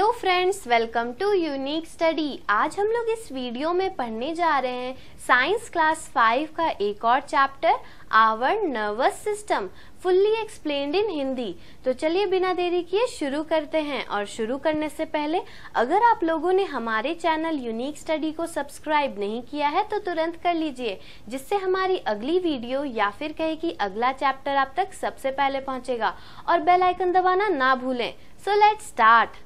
Hello friends welcome to unique study आज हम लोग इस वीडियो में पढ़ने जा रहे हैं साइंस क्लास फाइव का एक और chapter our nervous system fully explained in Hindi तो चलिए बिना देरी किए शुरू करते हैं और शुरू करने से पहले अगर आप लोगों ने हमारे चैनल यूनिक स्टडी को सब्सक्राइब नहीं किया है तो तुरंत कर लीजिए जिससे हमारी अगली वीडियो या फिर कहे कि अगला चैप्टर आप तक सबसे पहले पहुंचेगा और बेल आइकन दबाना ना भूलें so let start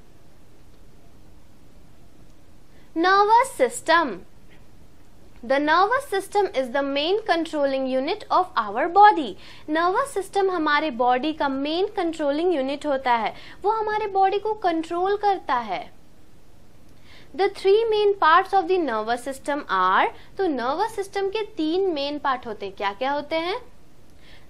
Nervous system. The nervous system is the main controlling unit of our body. Nervous system हमारे body का main controlling unit होता है वो हमारे body को control करता है The three main parts of the nervous system are तो nervous system के तीन main part होते हैं क्या क्या होते हैं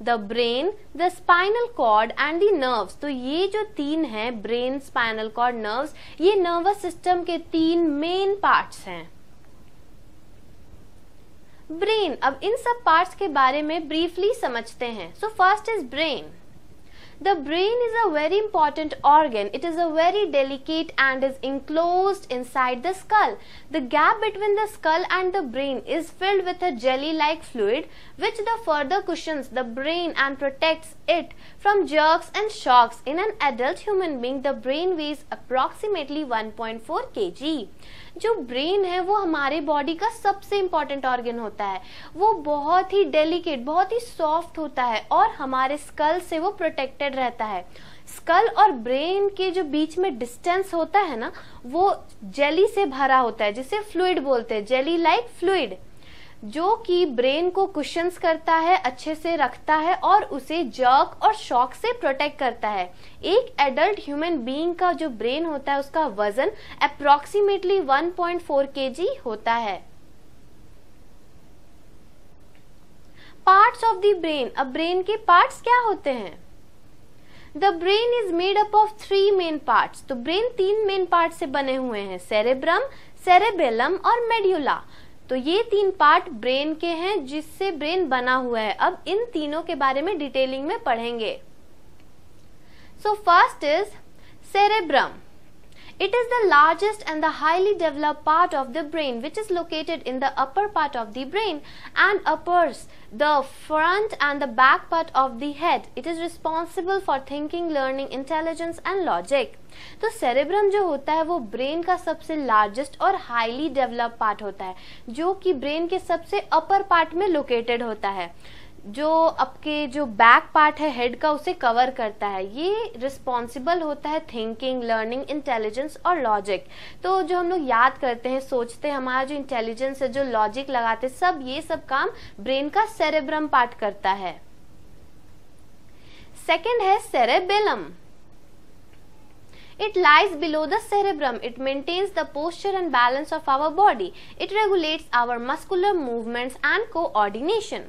the brain the spinal cord and the nerves तो ये जो तीन है ब्रेन स्पाइनल कॉर्ड नर्व्स ये नर्वस सिस्टम के तीन मेन पार्ट्स हैं ब्रेन अब इन सब पार्ट्स के बारे में ब्रीफली समझते हैं so first is brain The brain is a very important organ. It is a very delicate and is enclosed inside the skull. The gap between the skull and the brain is filled with a jelly-like fluid which the further cushions the brain and protects it from jerks and shocks. In an adult human being, the brain weighs approximately 1.4 kg. जो brain है वो हमारे body का सबसे important organ होता है वो बहुत ही डेलिकेट बहुत ही सॉफ्ट होता है और हमारे स्कल से वो प्रोटेक्टेड रहता है स्कल और ब्रेन के जो बीच में डिस्टेंस होता है ना वो जेली से भरा होता है जिसे फ्लूड बोलते हैं जेली लाइक फ्लूड जो कि ब्रेन को क्वेश्चन करता है अच्छे से रखता है और उसे जर्क और शॉक से प्रोटेक्ट करता है एक एडल्ट ह्यूमन बीइंग का जो ब्रेन होता है उसका वजन अप्रोक्सीमेटली 1.4 केजी होता है पार्ट्स ऑफ द ब्रेन अब ब्रेन के पार्ट्स क्या होते हैं the brain is made up of three main parts तो ब्रेन तीन मेन पार्ट से बने हुए हैं सेरेब्रम सेरेबेलम और मेड्यूला तो ये तीन पार्ट ब्रेन के हैं जिससे ब्रेन बना हुआ है अब इन तीनों के बारे में डिटेलिंग में पढ़ेंगे so first is cerebrum It is the largest and the highly developed part of the brain which is located in the upper part of the brain and uppers the front and the back part of the head. It is responsible for thinking, learning, intelligence and logic. तो cerebrum जो होता है वो brain का सबसे largest और highly develop part होता है जो कि ब्रेन के सबसे अपर पार्ट में लोकेटेड होता है जो आपके जो बैक पार्ट है हेड का उसे कवर करता है ये रिस्पॉन्सिबल होता है थिंकिंग लर्निंग इंटेलिजेंस और लॉजिक तो जो हम लोग याद करते हैं सोचते हैं हमारा जो इंटेलिजेंस है जो लॉजिक लगाते हैं सब ये सब काम ब्रेन का सेरेब्रम पार्ट करता है सेकेंड है cerebellum It lies below the cerebrum. It maintains the posture and balance of our body. It regulates our muscular movements and coordination.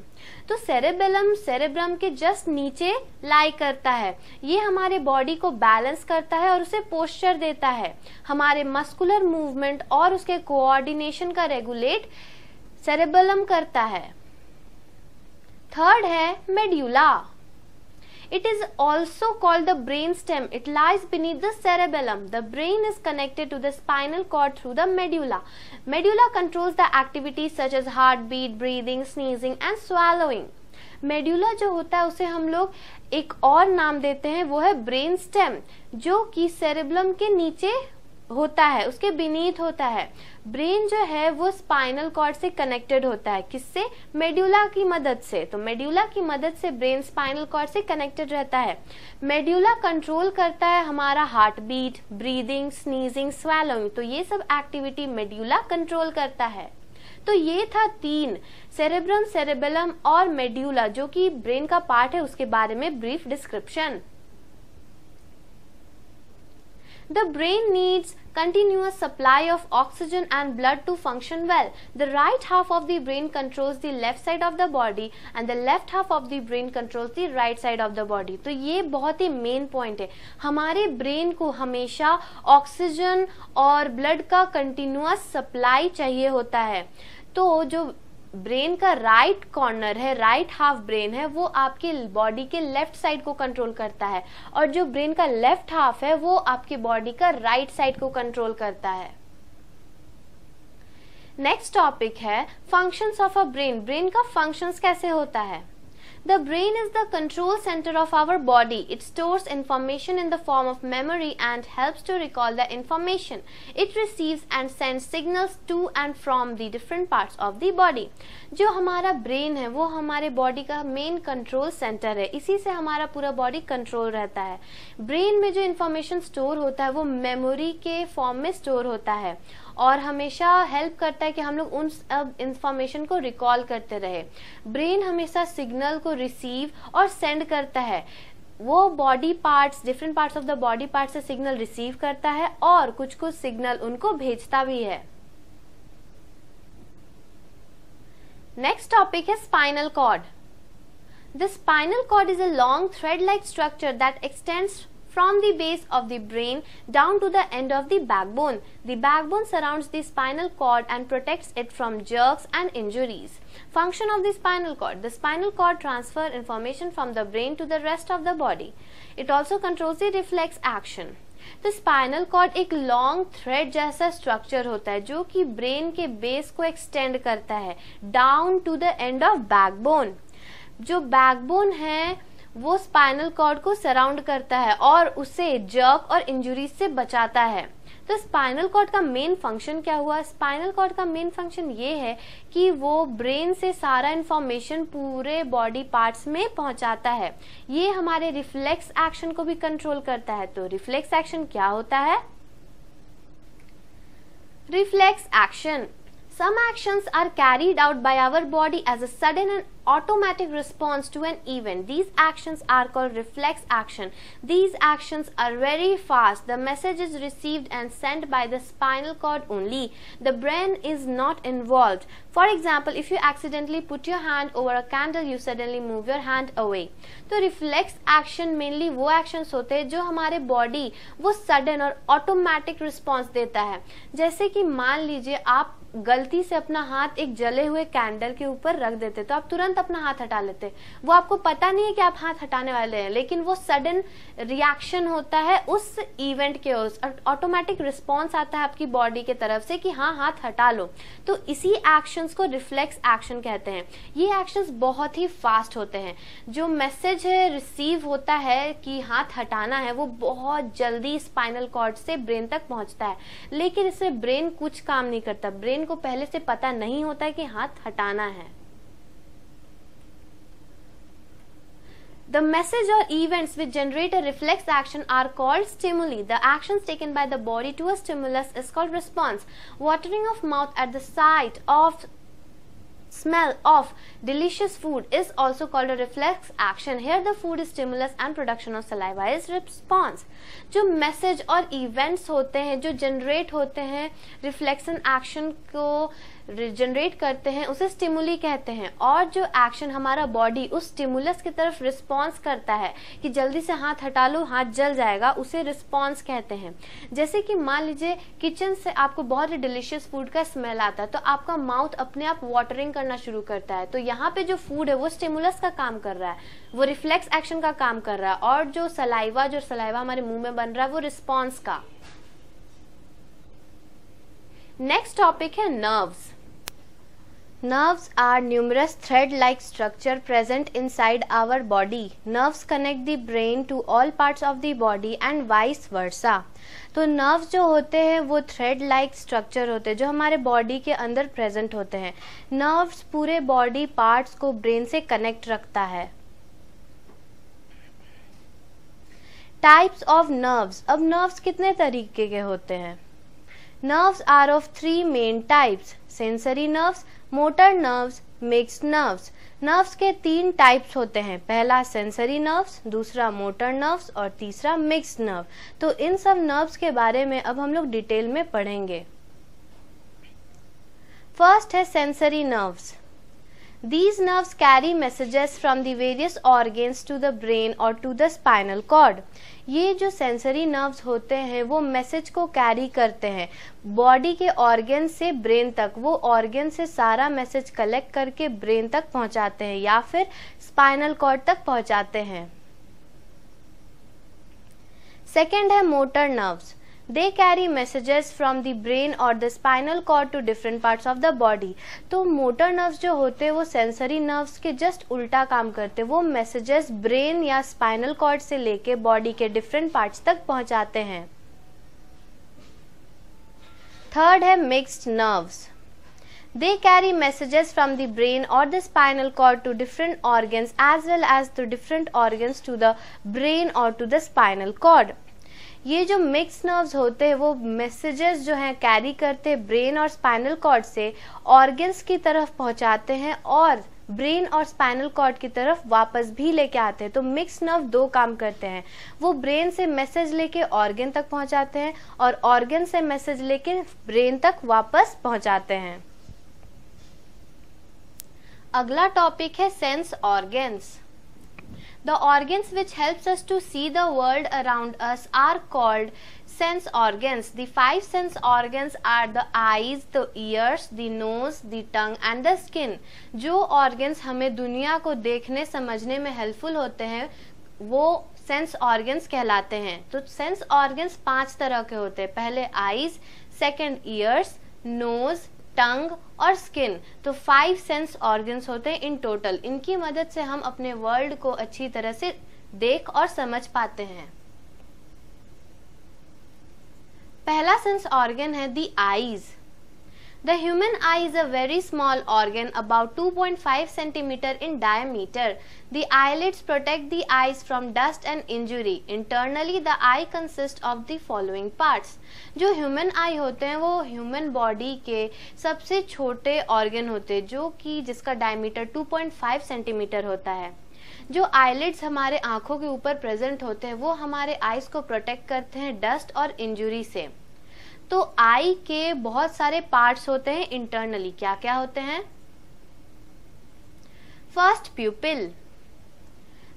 तो सेरेबेलम सेरेब्रम के जस्ट नीचे लाई करता है ये हमारे बॉडी को बैलेंस करता है और उसे पोस्चर देता है हमारे मस्कुलर मूवमेंट और उसके कोऑर्डिनेशन का रेगुलेट सेरेबेलम करता है थर्ड है medulla It is also called the brain stem. It lies beneath the cerebellum. The brain is connected to the spinal cord through the medulla. Medulla controls the activities such as heartbeat, breathing, sneezing and swallowing. Medulla जो होता है उसे हम लोग एक और नाम देते हैं वो है ब्रेन स्टेम जो कि सेरेब्लम के नीचे होता है उसके बीनीत होता है ब्रेन जो है वो स्पाइनल कॉर्ड से कनेक्टेड होता है किससे मेड्यूला की मदद से तो मेड्यूला की मदद से ब्रेन स्पाइनल कॉर्ड से कनेक्टेड रहता है मेड्यूला कंट्रोल करता है हमारा heart beat breathing sneezing swallowing तो ये सब एक्टिविटी मेड्यूला कंट्रोल करता है तो ये था तीन सेरेब्रम सेरेबेलम और मेड्यूला जो कि ब्रेन का पार्ट है उसके बारे में brief description The brain needs continuous supply of oxygen and blood to function well. The right half of the brain controls the left side of the body and the left half of the brain controls the right side of the body. तो ये बहुत ही main point है हमारे brain को हमेशा oxygen और blood का continuous supply चाहिए होता है तो जो ब्रेन का राइट right कॉर्नर है राइट हाफ ब्रेन है वो आपके बॉडी के लेफ्ट साइड को कंट्रोल करता है और जो ब्रेन का लेफ्ट हाफ है वो आपके बॉडी का राइट right साइड को कंट्रोल करता है नेक्स्ट टॉपिक है functions of a brain brain का फंक्शंस कैसे होता है The brain is the control center of our body. It stores information in the form of memory and helps to recall the information. It receives and sends signals to and from the different parts of the body. जो हमारा brain है वो हमारे body का main control center है इसी से हमारा पूरा body control रहता है Brain में जो information store होता है वो memory के form में store होता है और हमेशा हेल्प करता है कि हम लोग उन सब इंफॉर्मेशन को रिकॉल करते रहे ब्रेन हमेशा सिग्नल को रिसीव और सेंड करता है वो body parts different parts of the body part से सिग्नल रिसीव करता है और कुछ कुछ सिग्नल उनको भेजता भी है नेक्स्ट टॉपिक है spinal cord the spinal cord is a long thread like structure that extends from the base of the brain down to the end of the backbone. The backbone surrounds the spinal cord and protects it from jerks and injuries. Function of the spinal cord. The spinal cord transfers information from the brain to the rest of the body. It also controls the reflex action. तो spinal cord एक long thread जैसा structure होता है जो कि brain के base को extend करता है down to the end of backbone जो बैकबोन है वो स्पाइनल कॉर्ड को सराउंड करता है और उसे जर्क और इंजुरी से बचाता है तो स्पाइनल कॉर्ड का मेन फंक्शन क्या हुआ स्पाइनल कॉर्ड का मेन फंक्शन ये है कि वो ब्रेन से सारा इन्फॉर्मेशन पूरे बॉडी पार्ट्स में पहुंचाता है ये हमारे रिफ्लेक्स एक्शन को भी कंट्रोल करता है तो रिफ्लेक्स एक्शन क्या होता है reflex action Some actions are carried out by our body as a sudden and automatic response to an event. These actions are called reflex action. These actions are very fast. The message is received and sent by the spinal cord only. The brain is not involved. For example, if you accidentally put your hand over a candle, you suddenly move your hand away. so reflex action mainly wo actions hote hain jo hamare body wo sudden और automatic response deta hai jaise ki maan lijiye aap गलती से अपना हाथ एक जले हुए candle के ऊपर रख देते तो आप तुरंत अपना हाथ हटा लेते वो आपको पता नहीं है कि आप हाथ हटाने वाले हैं लेकिन वो सडन रिएक्शन होता है उस इवेंट के उस ऑटोमेटिक रिस्पॉन्स आता है आपकी बॉडी के तरफ से कि हाँ हाथ हटा लो तो इसी एक्शंस को रिफ्लेक्स एक्शन कहते हैं ये एक्शंस बहुत ही फास्ट होते हैं जो मैसेज है रिसीव होता है कि हाथ हटाना है वो बहुत जल्दी स्पाइनल कॉर्ड से ब्रेन तक पहुंचता है लेकिन इससे ब्रेन कुछ काम नहीं करता ब्रेन पेशेंट को पहले से पता नहीं होता कि हाथ हटाना है The message or events which generate a reflex action are called stimuli. The actions taken by the body to a stimulus is called response. Watering of mouth at the sight of smell of delicious food is also called a reflex action. Here the food is stimulus and production of saliva is response. jo message or events hote hain jo generate hote hain reflection action को regenerate करते हैं उसे stimuli कहते हैं और जो action हमारा body उस स्टिमुलस की तरफ रिस्पॉन्स करता है कि जल्दी से हाथ हटा लो हाथ जल जाएगा उसे रिस्पॉन्स कहते हैं जैसे कि मान लीजिए किचन से आपको बहुत ही डिलीशियस फूड का स्मेल आता है तो आपका माउथ अपने आप वाटरिंग करना शुरू करता है तो यहाँ पे जो फूड है वो स्टिमुलस का काम कर रहा है वो रिफ्लेक्स एक्शन का काम कर रहा है और जो सलाइवा जो सलाइवा हमारे मुंह में बन रहा है वो रिस्पॉन्स का नेक्स्ट टॉपिक है nerves Nerves are numerous thread-like structure present inside our body. Nerves connect the brain to all parts of the body and vice versa. तो नर्व्स जो होते हैं वो थ्रेड लाइक स्ट्रक्चर होते हैं जो हमारे बॉडी के अंदर प्रेजेंट होते हैं नर्व्स पूरे बॉडी पार्ट्स को ब्रेन से कनेक्ट रखता है टाइप्स ऑफ नर्व्स अब नर्व्स कितने तरीके के होते हैं nerves are of three main types sensory nerves motor nerves mix nerves nerves के तीन टाइप्स होते हैं पहला सेंसरी नर्व्स दूसरा मोटर नर्व्स और तीसरा मिक्स नर्व तो इन सब नर्व्स के बारे में अब हम लोग डिटेल में पढ़ेंगे फर्स्ट है sensory nerves these nerves carry messages from the various organs to the brain और टू द स्पाइनल कॉर्ड ये जो सेंसरी नर्व्स होते हैं वो मैसेज को कैरी करते हैं बॉडी के ऑर्गेन से ब्रेन तक वो ऑर्गेन से सारा मैसेज कलेक्ट करके ब्रेन तक पहुंचाते हैं या फिर स्पाइनल कॉर्ड तक पहुंचाते हैं सेकेंड है motor nerves they carry messages from the brain और the spinal cord to different parts of the body तो मोटर नर्व्स जो होते हैं वो सेंसरी नर्व्स के जस्ट उल्टा काम करते हैं वो मैसेजेस ब्रेन या स्पाइनल कॉर्ड से लेके बॉडी के डिफरेंट पार्ट्स तक पहुंचाते हैं थर्ड है mixed nerves they carry messages from the brain और the spinal cord to different organs as well as the different organs to the brain और टू द स्पाइनल cord. ये जो mix nerves होते हैं वो मैसेजेस जो हैं कैरी करते ब्रेन और स्पाइनल कॉर्ड से ऑर्गन्स की तरफ पहुंचाते हैं और ब्रेन और स्पाइनल कॉर्ड की तरफ वापस भी लेके आते हैं तो मिक्स नर्व दो काम करते हैं वो ब्रेन से मैसेज लेके ऑर्गन तक पहुंचाते हैं और ऑर्गन से मैसेज लेके ब्रेन तक वापस पहुंचाते हैं अगला टॉपिक है sense organs The organs which helps us to see the world around us are called sense organs. The five sense organs are the eyes, the ears, the nose, the tongue and the skin. जो organs हमें दुनिया को देखने समझने में helpful होते हैं वो सेंस ऑर्गन्स कहलाते हैं तो सेंस ऑर्गन्स पांच तरह के होते हैं पहले eyes second ears nose tongue और स्किन तो फाइव सेंस ऑर्गन्स होते हैं इन टोटल इनकी मदद से हम अपने वर्ल्ड को अच्छी तरह से देख और समझ पाते हैं पहला सेंस ऑर्गन है the eyes The human eye is a very small organ about 2.5 cm in diameter. The eyelids protect the eyes from dust and injury. Internally the eye consists of the following parts. जो human eye होते हैं वो human body के सबसे छोटे organ होते हैं जो कि जिसका diameter 2.5 cm होता है जो आईलिड्स हमारे आंखों के ऊपर प्रेजेंट होते हैं वो हमारे आईज को प्रोटेक्ट करते हैं डस्ट और इंजुरी से तो आई के बहुत सारे पार्ट्स होते हैं इंटरनली क्या क्या होते हैं first pupil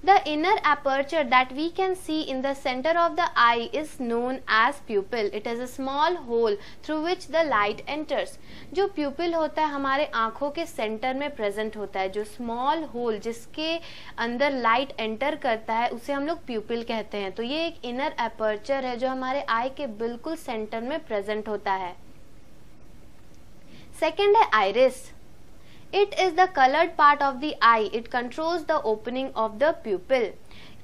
The inner aperture that we can see in the center of the eye is known as pupil. It is a small hole through which the light enters. jo pupil hota hai hamare aankhon ke center mein present hota hai jo small hole jiske andar light enter karta hai use hum log pupil kehte hain to ye ek inner aperture hai jo hamare eye ke bilkul center mein present hota hai Second hai iris. It is the colored part of the eye. It controls the opening of the pupil.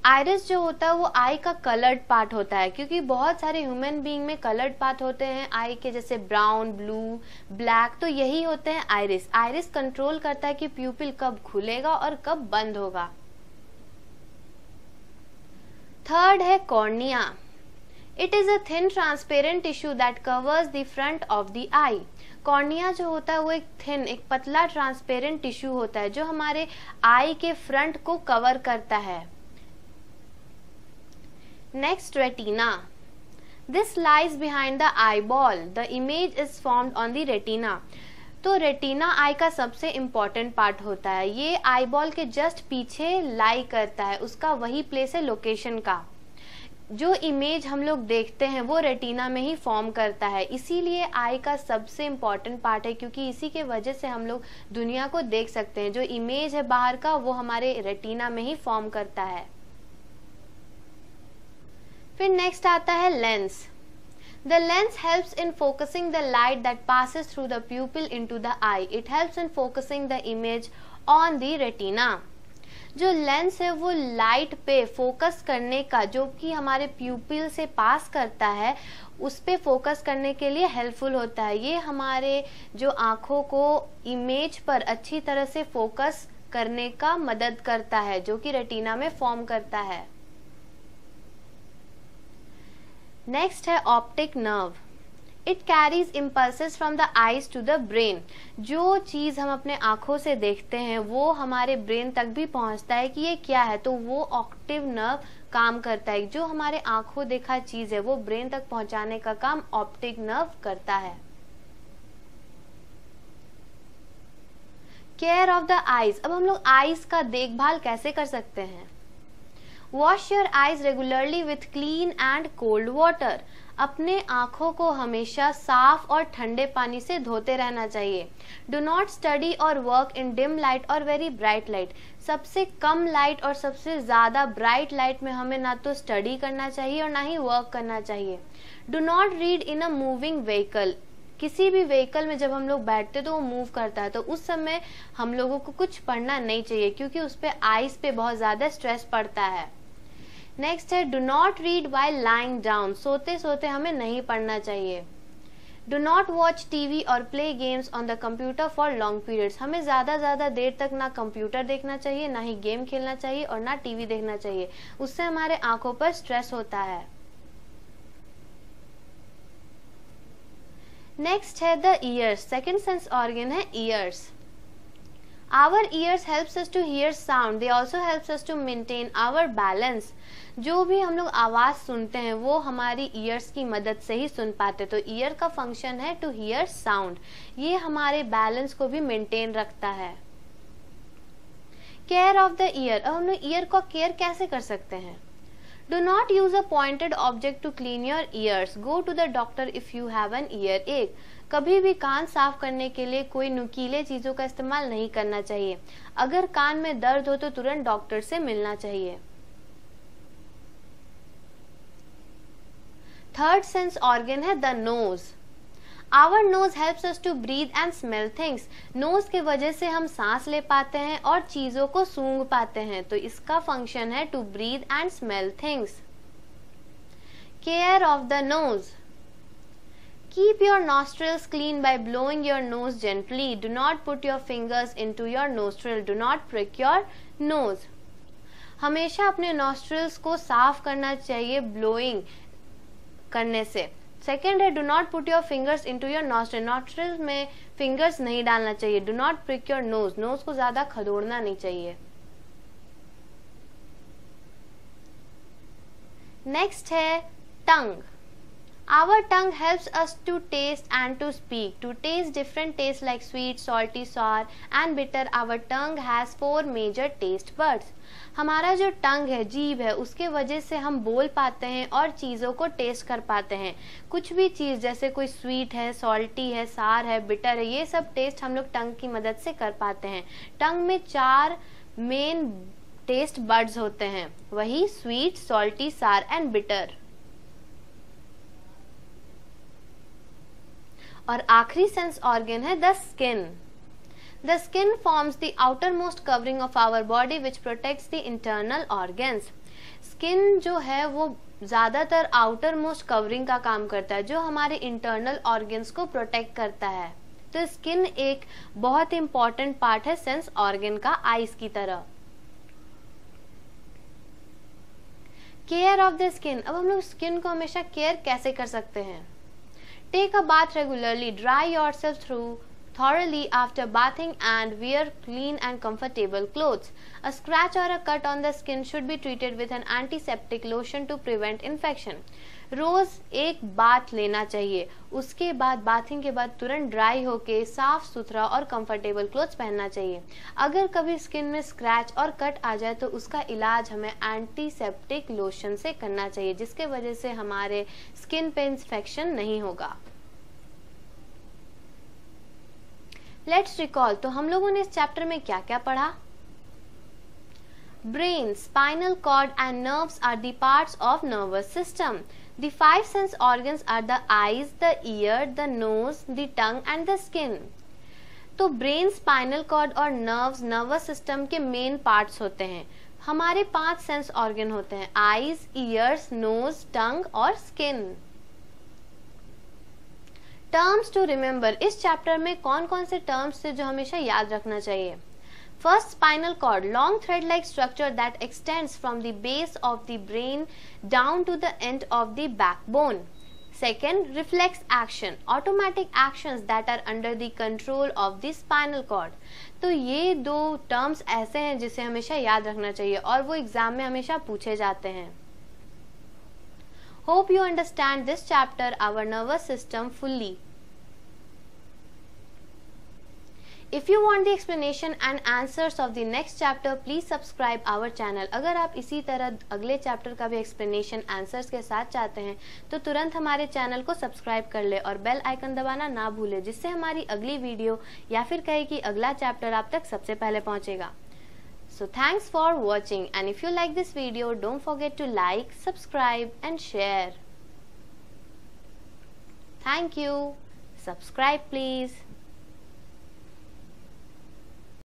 Iris जो होता है वो आई का coloured part होता है क्योंकि बहुत सारे ह्यूमन बीइंग में कलर्ड पार्ट होते हैं आई के जैसे ब्राउन ब्लू ब्लैक तो यही होते हैं आयरिस आयरिस कंट्रोल करता है कि प्यूपिल कब खुलेगा और कब बंद होगा थर्ड है cornea it is a thin transparent tissue that covers the front of the eye cornea जो होता है वो एक थिन एक पतला ट्रांसपेरेंट टिश्यू होता है जो हमारे आई के फ्रंट को कवर करता है next retina this lies behind the eye ball the image is formed on the retina तो रेटिना आई का सबसे इम्पॉर्टेंट पार्ट होता है ये आई बॉल के जस्ट पीछे लाई करता है उसका वही प्लेस है लोकेशन का जो इमेज हम लोग देखते हैं वो रेटिना में ही फॉर्म करता है इसीलिए आई का सबसे इम्पॉर्टेंट पार्ट है क्योंकि इसी के वजह से हम लोग दुनिया को देख सकते हैं जो इमेज है बाहर का वो हमारे रेटिना में ही फॉर्म करता है फिर नेक्स्ट आता है lens lens lens in focusing the light light passes through the pupil into the eye it helps in focusing the image on the retina जो लेंस है वो लाइट पे फोकस करने का जो कि हमारे प्यूपिल से पास करता है उस पर फोकस करने के लिए हेल्पफुल होता है ये हमारे जो आँखों को इमेज पर अच्छी तरह से फोकस करने का मदद करता है जो कि रेटिना में फॉर्म करता है नेक्स्ट है optic nerve it carries impulse from the eyes to the brain जो चीज़ हम अपने आँखों से देखते हैं वो हमारे ब्रेन तक भी पहुँचता है कि ये क्या है तो वो ऑक्टिव नर्व काम करता है जो हमारे आँखों देखा चीज़ है वो ब्रेन तक पहुँचाने का काम ऑप्टिक नर्व करता है केयर ऑफ द आईज अब हम लोग आईज का देखभाल कैसे कर सकते हैं wash your eyes regularly with clean and cold water अपने आँखों को हमेशा साफ और ठंडे पानी से धोते रहना चाहिए डो नॉट स्टडी और वर्क इन डिम लाइट और वेरी ब्राइट लाइट सबसे कम लाइट और सबसे ज़्यादा ब्राइट लाइट में हमें ना तो स्टडी करना चाहिए और ना ही वर्क करना चाहिए do not read in a moving vehicle किसी भी व्हीकल में जब हम लोग बैठते तो वो मूव करता है तो उस समय हम लोगों को कुछ पढ़ना नहीं चाहिए क्योंकि उस पर आइस पे बहुत ज़्यादा स्ट्रेस पड़ता है नेक्स्ट है do not read while lying down सोते सोते हमें नहीं पढ़ना चाहिए डो नॉट वॉच टीवी और play games on the computer for long periods हमें ज़्यादा ज़्यादा देर तक ना कंप्यूटर देखना चाहिए ना ही गेम खेलना चाहिए और ना टीवी देखना चाहिए उससे हमारे आंखों पर स्ट्रेस होता है नेक्स्ट है the ears second sense organ है ears our ears helps us to hear sound they also helps us to maintain our balance जो भी हम लोग आवाज़ सुनते हैं वो हमारी ईयर्स की मदद से ही सुन पाते तो ईयर का फंक्शन है टू हियर साउंड ये हमारे बैलेंस को भी मेंटेन रखता है केयर ऑफ द ईयर अब हम लोग ईयर का केयर कैसे कर सकते हैं Do not use a pointed object to clean your ears. Go to the doctor if you have an earache. कभी भी कान साफ करने के लिए कोई नुकीले चीज़ों का इस्तेमाल नहीं करना चाहिए अगर कान में दर्द हो तो तुरंत डॉक्टर से मिलना चाहिए थर्ड सेंस ऑर्गन है the nose our nose help us to breathe and smell things nose की वजह से हम सांस ले पाते हैं और चीजों को सूंघ पाते हैं तो इसका फंक्शन है to breathe and smell things care of the nose Keep your nostrils clean by blowing your nose gently. Do not put your fingers into your nostril. Do not prick your nose. हमेशा अपने nostrils को साफ करना चाहिए blowing करने से second है do not put your fingers into your nostril nostril में फिंगर्स नहीं डालना चाहिए do not prick your nose nose को ज्यादा खदोड़ना नहीं चाहिए नेक्स्ट है टंग Our tongue helps us to taste and to speak. To taste different tastes like sweet, salty, sour and bitter, our tongue has four major taste buds. हमारा जो टंग है जीव है उसके वजह से हम बोल पाते हैं और चीज़ों को टेस्ट कर पाते हैं कुछ भी चीज़ जैसे कोई स्वीट है सॉल्टी है सार है बिटर है ये सब टेस्ट हम लोग टंग की मदद से कर पाते हैं टंग में चार मेन टेस्ट बर्ड्स होते हैं वही sweet salty sour and bitter और आखिरी सेंस ऑर्गेन है the skin the skin forms the outermost covering of our body which protect the internal organs skin जो है वो ज़्यादातर आउटर मोस्ट कवरिंग का काम करता है जो हमारे इंटरनल ऑर्गेन्स को प्रोटेक्ट करता है तो स्किन एक बहुत इंपॉर्टेंट पार्ट है सेंस ऑर्गेन का आइस की तरह केयर ऑफ द स्किन अब हम लोग स्किन को हमेशा केयर कैसे कर सकते हैं Take a bath regularly, dry yourself through thoroughly after bathing and wear clean and comfortable clothes. A scratch or a cut on the skin should be treated with an antiseptic lotion to prevent infection. रोज एक बात लेना चाहिए उसके बाद bathing के बाद तुरंत dry होके साफ सुथरा और कंफर्टेबल क्लोथ पहनना चाहिए अगर कभी स्किन में स्क्रैच और कट आ जाए तो उसका इलाज हमें एंटीसेप्टिक लोशन से करना चाहिए जिसके वजह से हमारे स्किन पे इंफेक्शन नहीं होगा लेट्स रिकॉल तो हम लोगों ने इस चैप्टर में क्या क्या पढ़ा Brain, spinal cord and nerves are the parts of nervous system. The five sense organs are the eyes, the ear, the nose, the tongue and the skin. तो ब्रेन स्पाइनल कॉर्ड और nerves nervous system के main parts होते हैं हमारे पांच sense organ होते हैं eyes ears nose tongue और स्किन टर्म्स टू रिमेम्बर इस चैप्टर में कौन कौन से टर्म्स थे जो हमेशा याद रखना चाहिए First spinal cord, long thread-like structure that extends from the base of the brain down to the end of the backbone. Second, reflex action, automatic actions that are under the control of the spinal cord. तो ये दो terms ऐसे हैं जिसे हमेशा याद रखना चाहिए और वो एग्जाम में हमेशा पूछे जाते हैं Hope you understand this chapter, our nervous system, fully. If you want the explanation and answers of the next chapter please subscribe our channel अगर आप इसी तरह अगले चैप्टर का भी एक्सप्लेनेशन आंसर्स के साथ चाहते हैं तो तुरंत हमारे चैनल को सब्सक्राइब कर ले और बेल आइकन दबाना ना भूले जिससे हमारी अगली वीडियो या फिर कहे कि अगला चैप्टर आप तक सबसे पहले पहुंचेगा so thanks for watching and if you like this video don't forget to like subscribe and share thank you subscribe please